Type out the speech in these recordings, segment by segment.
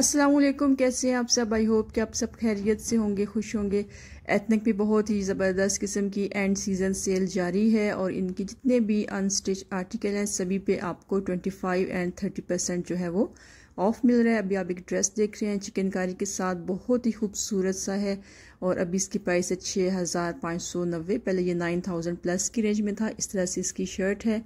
असलकुम कैसे हैं आप सब आई होप कि आप सब खैरियत से होंगे खुश होंगे एथनिक भी बहुत ही ज़बरदस्त किस्म की एंड सीज़न सेल जारी है और इनकी जितने भी अनस्टिच आर्टिकल हैं सभी पे आपको 25 एंड 30 परसेंट जो है वो ऑफ़ मिल रहा है अभी आप एक ड्रेस देख रहे हैं चिकनकारी के साथ बहुत ही खूबसूरत सा है और अभी इसकी प्राइस है छः हज़ार पाँच सौ पहले ये नाइन थाउजेंड प्लस की रेंज में था इस तरह से इसकी शर्ट है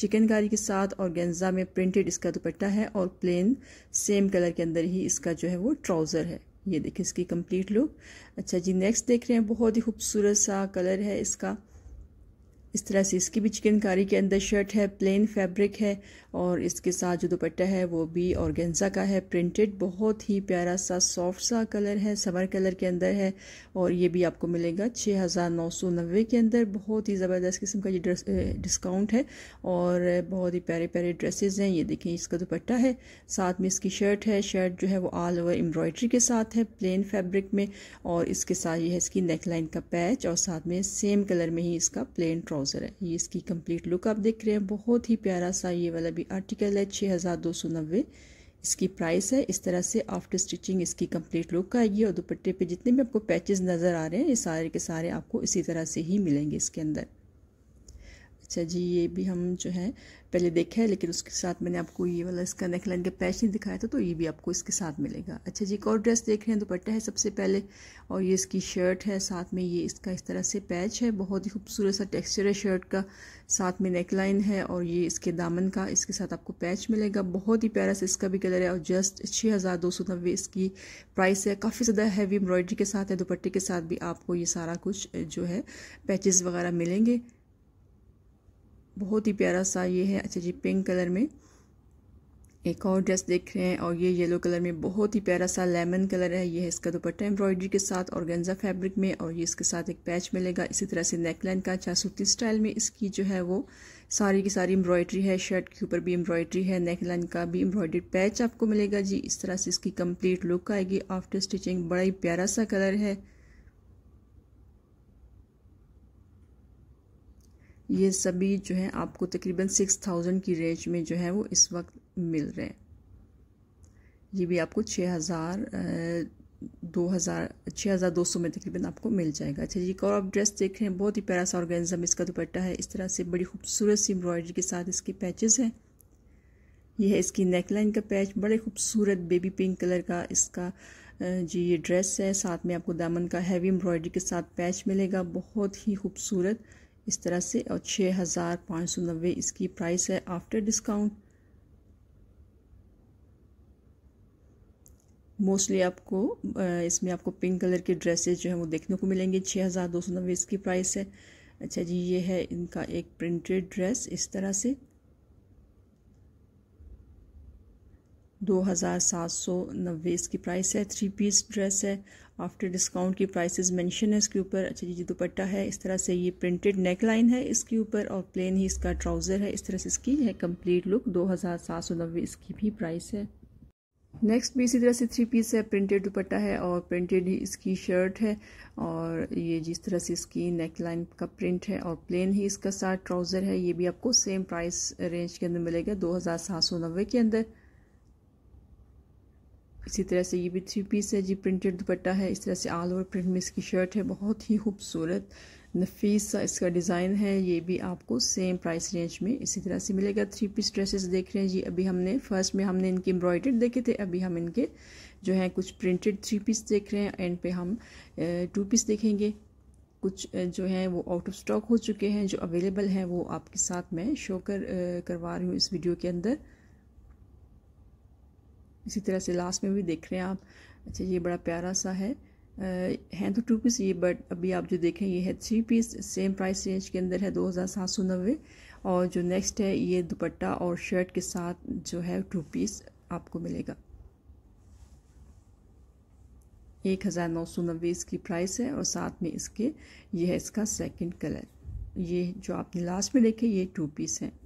चिकनकारी के साथ और गेंजा में प्रिंटेड इसका दुपट्टा है और प्लेन सेम कलर के अंदर ही इसका जो है वो ट्राउज़र है ये देखिए इसकी कंप्लीट लुक अच्छा जी नेक्स्ट देख रहे हैं बहुत ही खूबसूरत सा कलर है इसका इस तरह से इसकी भी चिकनकारी के अंदर शर्ट है प्लेन फैब्रिक है और इसके साथ जो दुपट्टा है वो भी ऑर्गेन्जा का है प्रिंटेड बहुत ही प्यारा सा सॉफ्ट सा कलर है समर कलर के अंदर है और ये भी आपको मिलेगा छः हज़ार नौ सौ नब्बे के अंदर बहुत ही ज़बरदस्त किस्म का ये ड्रेस डिस्काउंट है और बहुत ही प्यारे प्यारे ड्रेसेस हैं ये देखें इसका दुपट्टा है साथ में इसकी शर्ट है शर्ट जो है वो ऑल ओवर एम्ब्रॉयड्री के साथ है प्लेन फैब्रिक में और इसके साथ ये है इसकी नेकलाइन का पैच और साथ में सेम कलर में ही इसका प्लेन ट्रॉ ट्राउज़र है ये इसकी कंप्लीट लुक आप देख रहे हैं बहुत ही प्यारा सा ये वाला भी आर्टिकल है छः हज़ार दो सौ नब्बे इसकी प्राइस है इस तरह से आफ्टर स्टिचिंग इसकी कंप्लीट लुक आएगी और दुपट्टे पे जितने भी आपको पैचेस नज़र आ रहे हैं ये सारे के सारे आपको इसी तरह से ही मिलेंगे इसके अंदर अच्छा जी ये भी हम जो है पहले देखा है लेकिन उसके साथ मैंने आपको ये वाला इसका नेकलाइन का पैच नहीं दिखाया था तो ये भी आपको इसके साथ मिलेगा अच्छा जी एक और ड्रेस देख रहे हैं दुपट्टा है सबसे पहले और ये इसकी शर्ट है साथ में ये इसका इस तरह से पैच है बहुत ही खूबसूरत सा टेक्स्चर है शर्ट का साथ में नेकलाइन है और ये इसके दामन का इसके साथ आपको पैच मिलेगा बहुत ही प्यारा सा इसका भी कलर है और जस्ट छः हज़ार दो सौ नब्बे इसकी प्राइस है काफ़ी ज़्यादा हैवी एम्ब्रॉयडरी के साथ है दुपट्टे के साथ भी आपको ये सारा कुछ जो है पैचेज़ वगैरह मिलेंगे बहुत ही प्यारा सा ये है अच्छा जी पिंक कलर में एक और ड्रेस देख रहे हैं और ये येलो कलर में बहुत ही प्यारा सा लेमन कलर है ये है इसका दोपट्टा एम्ब्रॉयडरी के साथ और गंजा फैब्रिक में और ये इसके साथ एक पैच मिलेगा इसी तरह से नेकलाइन का चासूती स्टाइल में इसकी जो है वो सारी की सारी एम्ब्रॉयडरी है शर्ट के ऊपर भी एम्ब्रॉयडरी है नेकलाइन का भी एम्ब्रॉयडरी पैच आपको मिलेगा जी इस तरह से इसकी कम्प्लीट लुक आएगी आफ्टर स्टिचिंग बड़ा ही प्यारा सा कलर है ये सभी जो है आपको तकरीबन सिक्स थाउजेंड की रेंज में जो है वो इस वक्त मिल रहे हैं ये भी आपको छः हज़ार दो हज़ार छः हज़ार दो सौ में तकरीबन आपको मिल जाएगा अच्छा जी एक और आप ड्रेस देख रहे हैं बहुत ही प्यारा सा ऑर्गेनिज्म इसका दुपट्टा है इस तरह से बड़ी खूबसूरत सी एम्ब्रॉयडरी के साथ इसके पैचेस हैं यह है इसकी नेकलाइन का पैच बड़े खूबसूरत बेबी पिंक कलर का इसका जी ये ड्रेस है साथ में आपको दामन का हैवी एम्ब्रॉयडरी के साथ पैच मिलेगा बहुत ही खूबसूरत इस तरह से और छः हज़ार पाँच सौ नब्बे इसकी प्राइस है आफ्टर डिस्काउंट मोस्टली आपको इसमें आपको पिंक कलर के ड्रेसेस जो है वो देखने को मिलेंगे छः हज़ार दो सौ नब्बे इसकी प्राइस है अच्छा जी ये है इनका एक प्रिंटेड ड्रेस इस तरह से दो हज़ार सात सौ इसकी प्राइस है थ्री पीस ड्रेस है आफ्टर डिस्काउंट की प्राइसेस मेंशन है इसके ऊपर अच्छा जी दुपट्टा है इस तरह से ये प्रिंटेड नेक लाइन है इसके ऊपर और प्लेन ही इसका ट्राउज़र है इस तरह से इसकी है कंप्लीट लुक दो हज़ार सात सौ नब्बे इसकी भी प्राइस है नेक्स्ट भी इसी तरह से थ्री पीस है प्रिंटेड दुपट्टा है और प्रिंटेड ही इसकी शर्ट है और ये जिस तरह से इसकी नेक लाइन का प्रिंट है और प्लेन ही इसका साथ ट्राउज़र है ये भी आपको सेम प्राइस रेंज के अंदर मिलेगा दो हज़ार सात सौ नब्बे के अंदर इसी तरह से ये भी थ्री पीस है जी प्रिंटेड दुपट्टा है इस तरह से ऑल ओवर प्रिंट में इसकी शर्ट है बहुत ही खूबसूरत नफीस सा इसका डिज़ाइन है ये भी आपको सेम प्राइस रेंज में इसी तरह से मिलेगा थ्री पीस ड्रेसेस देख रहे हैं जी अभी हमने फर्स्ट में हमने इनके एम्ब्रॉयडर्ड देखे थे अभी हम इनके जो है कुछ प्रिंटेड थ्री पीस देख रहे हैं एंड पे हम टू पीस देखेंगे कुछ जो हैं वो आउट ऑफ स्टॉक हो चुके हैं जो अवेलेबल हैं वो आपके साथ मैं शो कर करवा रही हूँ इस वीडियो के अंदर इसी तरह से लास्ट में भी देख रहे हैं आप अच्छा ये बड़ा प्यारा सा है हैं तो टू पीस ये बट अभी आप जो देखें ये है three piece same price range के अंदर है दो हज़ार सात सौ नब्बे और जो नेक्स्ट है ये दुपट्टा और शर्ट के साथ जो है टू पीस आपको मिलेगा एक हज़ार नौ सौ नब्बे इसकी प्राइस है और साथ में इसके ये है इसका सेकंड कलर ये जो आपने लास्ट में देखे ये टू पीस है